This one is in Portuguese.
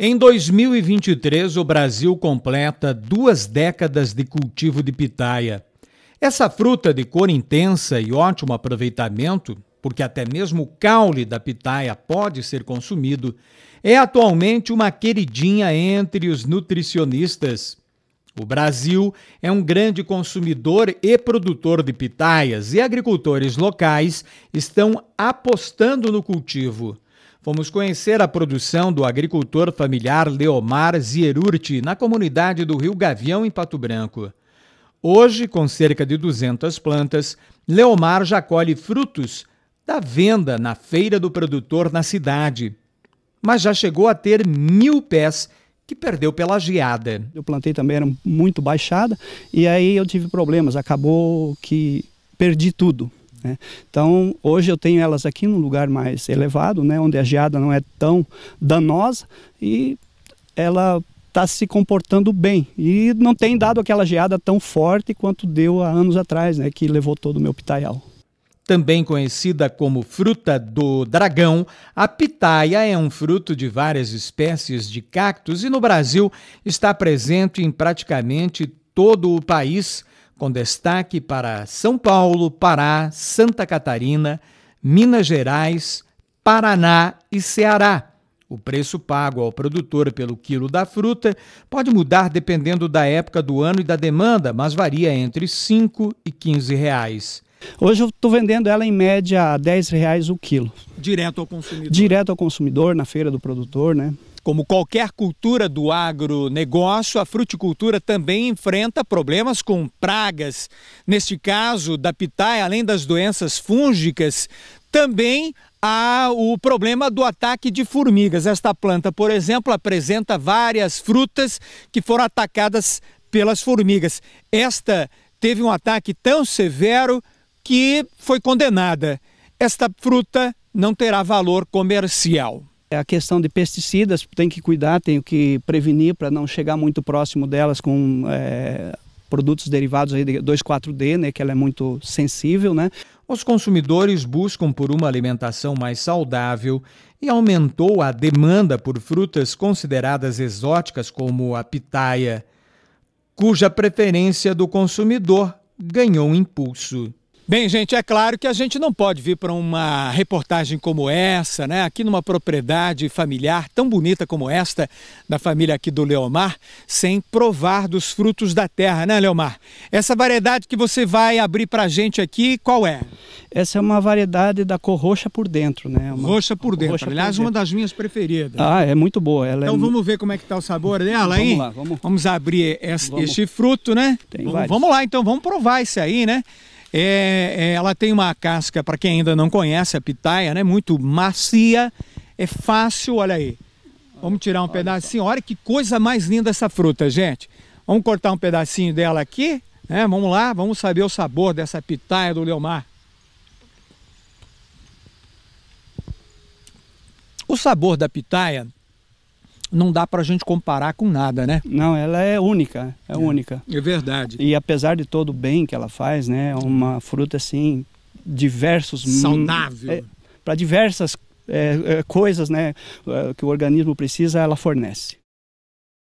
Em 2023, o Brasil completa duas décadas de cultivo de pitaia. Essa fruta de cor intensa e ótimo aproveitamento, porque até mesmo o caule da pitaia pode ser consumido, é atualmente uma queridinha entre os nutricionistas. O Brasil é um grande consumidor e produtor de pitaias e agricultores locais estão apostando no cultivo. Fomos conhecer a produção do agricultor familiar Leomar Zierurti na comunidade do Rio Gavião, em Pato Branco. Hoje, com cerca de 200 plantas, Leomar já colhe frutos da venda na feira do produtor na cidade. Mas já chegou a ter mil pés que perdeu pela geada. Eu plantei também, era muito baixada, e aí eu tive problemas. Acabou que perdi tudo. Né? Então, hoje eu tenho elas aqui num lugar mais elevado, né, onde a geada não é tão danosa e ela está se comportando bem e não tem dado aquela geada tão forte quanto deu há anos atrás, né, que levou todo o meu pitaial. Também conhecida como fruta do dragão, a pitaia é um fruto de várias espécies de cactos e no Brasil está presente em praticamente todo o país com destaque para São Paulo, Pará, Santa Catarina, Minas Gerais, Paraná e Ceará. O preço pago ao produtor pelo quilo da fruta pode mudar dependendo da época do ano e da demanda, mas varia entre 5 e 15 reais. Hoje eu estou vendendo ela em média a 10 reais o quilo. Direto ao consumidor? Direto ao consumidor, na feira do produtor, né? Como qualquer cultura do agronegócio, a fruticultura também enfrenta problemas com pragas. Neste caso, da pitaia, além das doenças fúngicas, também há o problema do ataque de formigas. Esta planta, por exemplo, apresenta várias frutas que foram atacadas pelas formigas. Esta teve um ataque tão severo que foi condenada. Esta fruta não terá valor comercial. É a questão de pesticidas, tem que cuidar, tem que prevenir para não chegar muito próximo delas com é, produtos derivados de 2,4-D, né, que ela é muito sensível. Né? Os consumidores buscam por uma alimentação mais saudável e aumentou a demanda por frutas consideradas exóticas como a pitaia, cuja preferência do consumidor ganhou impulso. Bem, gente, é claro que a gente não pode vir para uma reportagem como essa, né? Aqui numa propriedade familiar tão bonita como esta, da família aqui do Leomar, sem provar dos frutos da terra, né, Leomar? Essa variedade que você vai abrir para a gente aqui, qual é? Essa é uma variedade da cor roxa por dentro, né? É uma... roxa por dentro. Roxa Aliás, por dentro. uma das minhas preferidas. Ah, é muito boa. Ela então é... vamos ver como é que está o sabor dela, vamos hein? Vamos lá, vamos. Vamos abrir esse, vamos. este fruto, né? Tem vamos, vamos lá, então, vamos provar esse aí, né? É, é, ela tem uma casca, para quem ainda não conhece, a pitaia, né? Muito macia, é fácil, olha aí. Vamos tirar um pedacinho. Olha que coisa mais linda essa fruta, gente. Vamos cortar um pedacinho dela aqui, né? Vamos lá, vamos saber o sabor dessa pitaia do Leomar. O sabor da pitaia não dá para a gente comparar com nada, né? Não, ela é única, é, é, única. É verdade. E apesar de todo o bem que ela faz, né, é uma fruta assim diversos saudável é, para diversas é, é, coisas, né, é, que o organismo precisa, ela fornece.